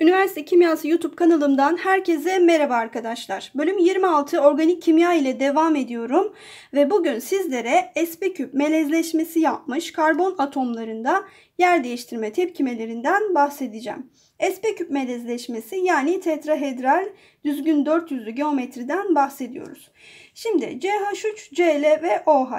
Üniversite Kimyası YouTube kanalımdan herkese merhaba arkadaşlar. Bölüm 26 organik kimya ile devam ediyorum ve bugün sizlere sp küp melezleşmesi yapmış karbon atomlarında yer değiştirme tepkimelerinden bahsedeceğim. sp küp melezleşmesi yani tetrahedral düzgün dört yüzlü geometriden bahsediyoruz. Şimdi CH3, Cl ve OH.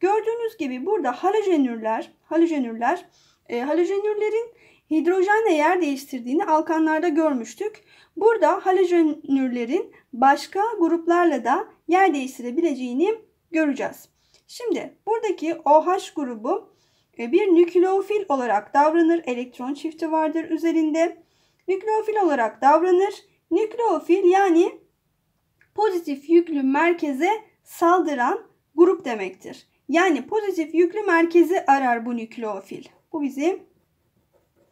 Gördüğünüz gibi burada halojenürler, halojenürler e, halojenürlerin Hidrojenle yer değiştirdiğini alkanlarda görmüştük. Burada halojenürlerin başka gruplarla da yer değiştirebileceğini göreceğiz. Şimdi buradaki OH grubu e, bir nükleofil olarak davranır. Elektron çifti vardır üzerinde. Nükleofil olarak davranır. Nükleofil yani pozitif yüklü merkeze saldıran grup demektir. Yani pozitif yüklü merkezi arar bu nükleofil. Bu bizim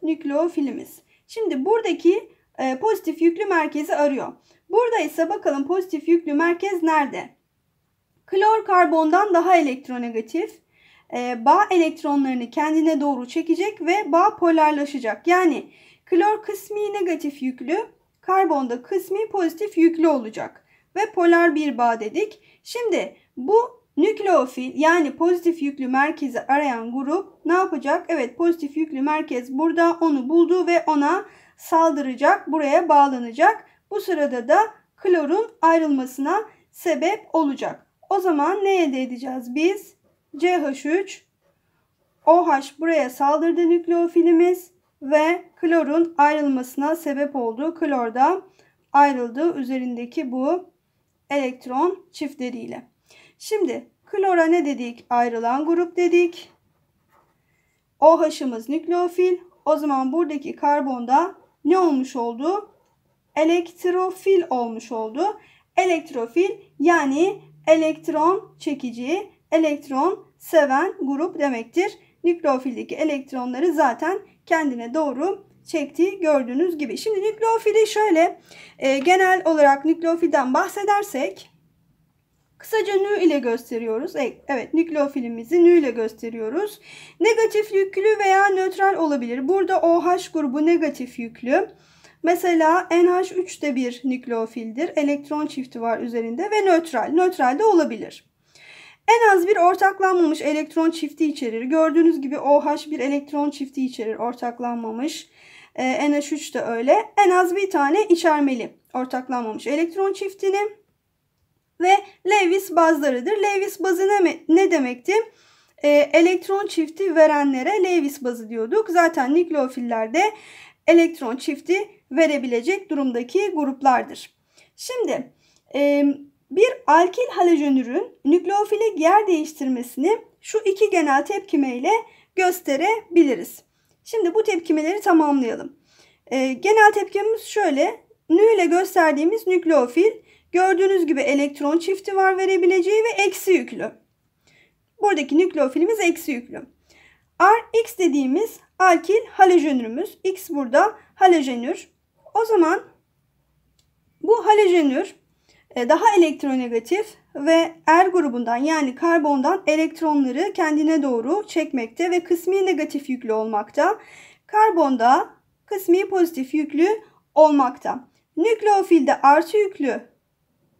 nükleofilimiz. Şimdi buradaki e, pozitif yüklü merkezi arıyor. Burada ise bakalım pozitif yüklü merkez nerede? Klor karbondan daha elektronegatif. E, bağ elektronlarını kendine doğru çekecek ve bağ polarlaşacak. Yani klor kısmi negatif yüklü, karbonda kısmi pozitif yüklü olacak. Ve polar bir bağ dedik. Şimdi bu Nükleofil yani pozitif yüklü merkezi arayan grup ne yapacak? Evet pozitif yüklü merkez burada onu buldu ve ona saldıracak. Buraya bağlanacak. Bu sırada da klorun ayrılmasına sebep olacak. O zaman ne elde edeceğiz biz? CH3 OH buraya saldırdı nükleofilimiz ve klorun ayrılmasına sebep oldu. Klor da ayrıldı üzerindeki bu elektron çiftleriyle. Şimdi klora ne dedik? Ayrılan grup dedik. OH'ımız nükleofil. O zaman buradaki karbonda ne olmuş oldu? Elektrofil olmuş oldu. Elektrofil yani elektron çekici, elektron seven grup demektir. Nükleofildeki elektronları zaten kendine doğru çektiği gördüğünüz gibi. Şimdi nükleofili şöyle e, genel olarak nükleofilden bahsedersek Kısaca nü ile gösteriyoruz. E, evet nükleofilimizi nü ile gösteriyoruz. Negatif yüklü veya nötral olabilir. Burada OH grubu negatif yüklü. Mesela NH3 de bir nükleofildir. Elektron çifti var üzerinde ve nötral. Nötral de olabilir. En az bir ortaklanmamış elektron çifti içerir. Gördüğünüz gibi OH bir elektron çifti içerir ortaklanmamış. E, NH3 de öyle. En az bir tane içermeli ortaklanmamış elektron çiftini ve Lewis bazlarıdır. Lewis bazı ne, ne demekti? E, elektron çifti verenlere Lewis bazı diyorduk. Zaten nükleofillerde elektron çifti verebilecek durumdaki gruplardır. Şimdi e, bir alkil halojenürün nükleofile yer değiştirmesini şu iki genel tepkimeyle gösterebiliriz. Şimdi bu tepkimeleri tamamlayalım. E, genel tepkimiz şöyle. Nü ile gösterdiğimiz nükleofil Gördüğünüz gibi elektron çifti var verebileceği ve eksi yüklü. Buradaki nükleofilimiz eksi yüklü. Rx dediğimiz alkil halojenürümüz. X burada halojenür. O zaman bu halojenür e, daha elektronegatif ve R grubundan yani karbondan elektronları kendine doğru çekmekte ve kısmi negatif yüklü olmakta. Karbonda kısmi pozitif yüklü olmakta. Nükleofilde artı yüklü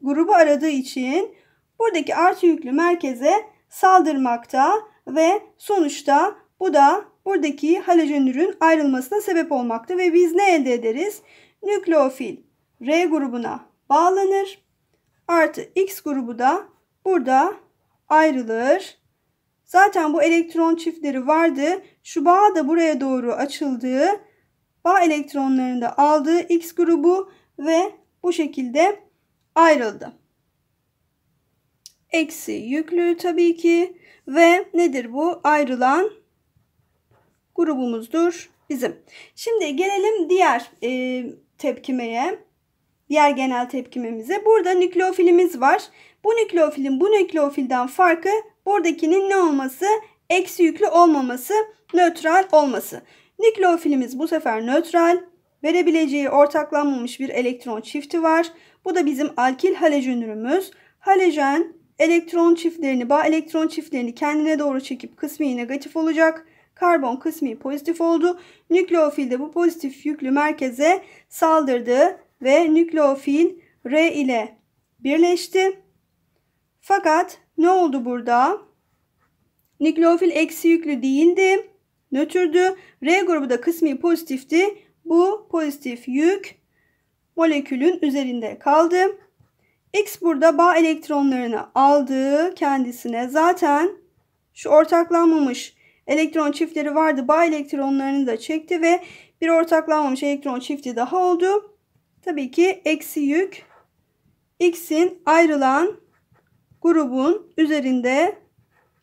grubu aradığı için buradaki artı yüklü merkeze saldırmakta ve sonuçta bu da buradaki halojenürün ayrılmasına sebep olmakta ve biz ne elde ederiz? Nükleofil R grubuna bağlanır. Artı X grubu da burada ayrılır. Zaten bu elektron çiftleri vardı. Şu bağ da buraya doğru açıldığı bağ elektronlarını da aldığı X grubu ve bu şekilde ayrıldı. Eksi yüklü tabii ki ve nedir bu? Ayrılan grubumuzdur bizim. Şimdi gelelim diğer e, tepkimeye. Diğer genel tepkimemize. Burada nükleofilimiz var. Bu nükleofilin bu nükleofilden farkı buradakinin ne olması? Eksi yüklü olmaması, nötral olması. Nükleofilimiz bu sefer nötral verebileceği ortaklanmamış bir elektron çifti var. Bu da bizim alkil halojenürümüz. Halojen elektron çiftlerini, bağ elektron çiftlerini kendine doğru çekip kısmi negatif olacak. Karbon kısmi pozitif oldu. Nükleofil de bu pozitif yüklü merkeze saldırdı ve nükleofil R ile birleşti. Fakat ne oldu burada? Nükleofil eksi yüklü değildi. Nötrdü. R grubu da kısmi pozitifti. Bu pozitif yük molekülün üzerinde kaldı. X burada bağ elektronlarını aldı kendisine. Zaten şu ortaklanmamış elektron çiftleri vardı. Bağ elektronlarını da çekti ve bir ortaklanmamış elektron çifti daha oldu. Tabii ki eksi yük X'in ayrılan grubun üzerinde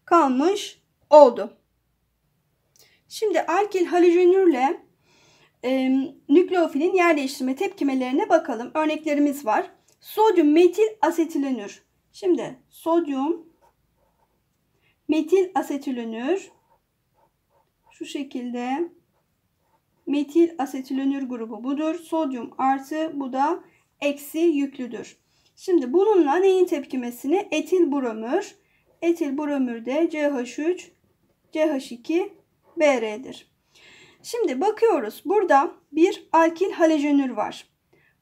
kalmış oldu. Şimdi alkil halojenürle e, nükleofilin yerleştirme tepkimelerine bakalım. Örneklerimiz var. Sodyum metil asetilönür. Şimdi sodyum metil asetilönür şu şekilde metil asetilönür grubu budur. Sodyum artı bu da eksi yüklüdür. Şimdi bununla neyin tepkimesini? Etil bromür. Etil bromür de CH3, CH2, BR'dir. Şimdi bakıyoruz burada bir alkil halojenür var.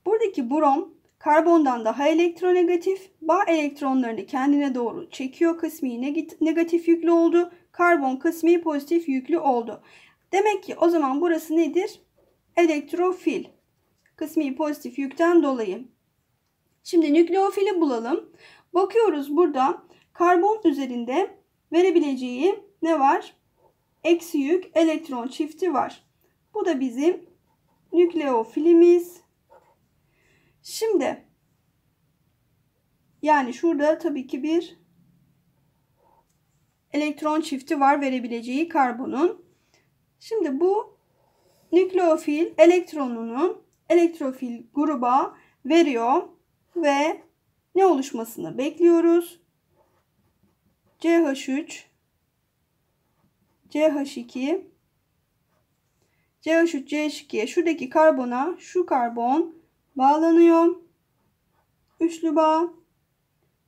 Buradaki brom karbondan daha elektronegatif. Bağ elektronlarını kendine doğru çekiyor. Kısmi negatif yüklü oldu. Karbon kısmi pozitif yüklü oldu. Demek ki o zaman burası nedir? Elektrofil. Kısmi pozitif yükten dolayı. Şimdi nükleofili bulalım. Bakıyoruz burada karbon üzerinde verebileceği ne var? eksi yük elektron çifti var. Bu da bizim nükleofilimiz. Şimdi yani şurada tabii ki bir elektron çifti var verebileceği karbonun. Şimdi bu nükleofil elektronunu elektrofil gruba veriyor ve ne oluşmasını bekliyoruz? CH3 CH2 CH3 CH2'ye şuradaki karbona şu karbon bağlanıyor. Üçlü bağ.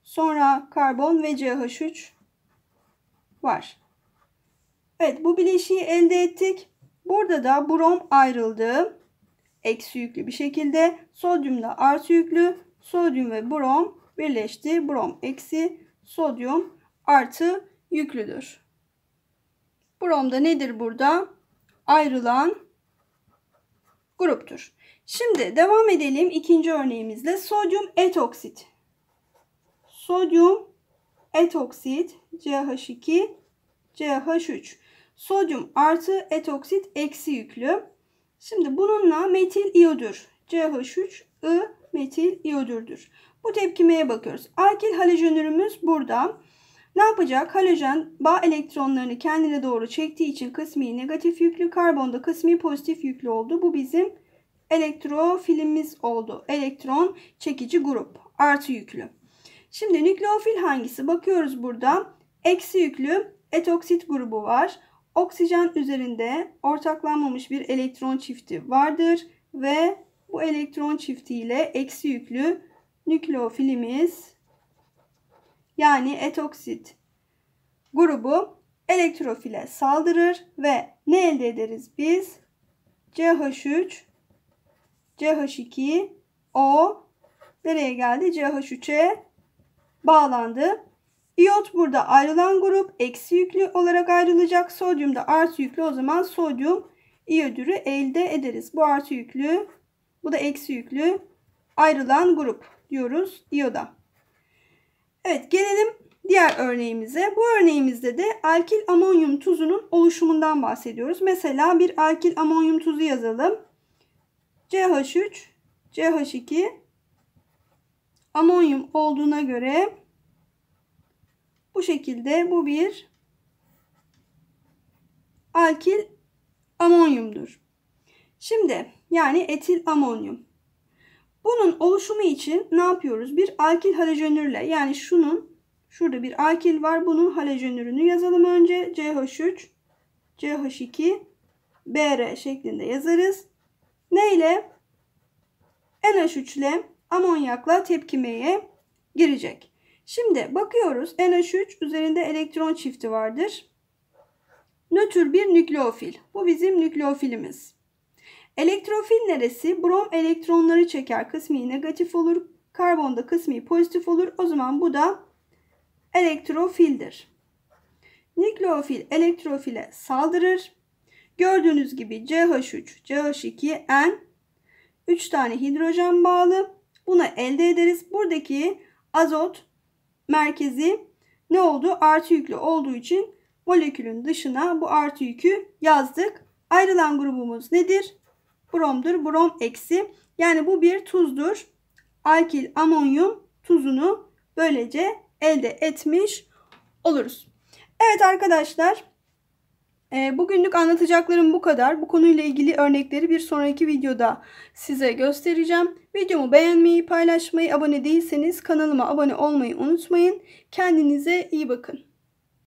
Sonra karbon ve CH3 var. Evet bu bileşiği elde ettik. Burada da brom ayrıldı. Eksi yüklü bir şekilde. da artı yüklü. Sodyum ve brom birleşti. Brom eksi sodyum artı yüklüdür. Bromda nedir burada? Ayrılan gruptur. Şimdi devam edelim ikinci örneğimizle. Sodyum etoksit. Sodyum etoksit CH2 CH3. Sodyum artı etoksit eksi yüklü. Şimdi bununla metil iodür. CH3 I metil iodürdür. Bu tepkimeye bakıyoruz. Alkil halojenürümüz burada. Ne yapacak? Halojen bağ elektronlarını kendine doğru çektiği için kısmi negatif yüklü, karbonda kısmi pozitif yüklü oldu. Bu bizim elektrofilimiz oldu. Elektron çekici grup artı yüklü. Şimdi nükleofil hangisi? Bakıyoruz burada. Eksi yüklü etoksit grubu var. Oksijen üzerinde ortaklanmamış bir elektron çifti vardır ve bu elektron çiftiyle eksi yüklü nükleofilimiz yani etoksit grubu elektrofile saldırır ve ne elde ederiz biz? CH3, CH2, O nereye geldi? CH3'e bağlandı. İyot burada ayrılan grup eksi yüklü olarak ayrılacak. Sodyum da artı yüklü o zaman sodyum iyodürü elde ederiz. Bu artı yüklü, bu da eksi yüklü ayrılan grup diyoruz iyoda. Evet gelelim diğer örneğimize. Bu örneğimizde de alkil amonyum tuzunun oluşumundan bahsediyoruz. Mesela bir alkil amonyum tuzu yazalım. CH3, CH2 amonyum olduğuna göre bu şekilde bu bir alkil amonyumdur. Şimdi yani etil amonyum. Bunun oluşumu için ne yapıyoruz? Bir alkil halojenürle yani şunun şurada bir alkil var. Bunun halojenürünü yazalım önce. CH3, CH2, BR şeklinde yazarız. Ne ile? NH3 ile amonyakla tepkimeye girecek. Şimdi bakıyoruz NH3 üzerinde elektron çifti vardır. Nötr bir nükleofil. Bu bizim nükleofilimiz. Elektrofil neresi? Brom elektronları çeker. Kısmi negatif olur. karbonda da kısmi pozitif olur. O zaman bu da elektrofildir. Nükleofil elektrofile saldırır. Gördüğünüz gibi CH3, CH2, N 3 tane hidrojen bağlı. Buna elde ederiz. Buradaki azot merkezi ne oldu? Artı yüklü olduğu için molekülün dışına bu artı yükü yazdık. Ayrılan grubumuz nedir? bromdur. Brom eksi. Yani bu bir tuzdur. Alkil amonyum tuzunu böylece elde etmiş oluruz. Evet arkadaşlar. E, bugünlük anlatacaklarım bu kadar. Bu konuyla ilgili örnekleri bir sonraki videoda size göstereceğim. Videomu beğenmeyi, paylaşmayı, abone değilseniz kanalıma abone olmayı unutmayın. Kendinize iyi bakın.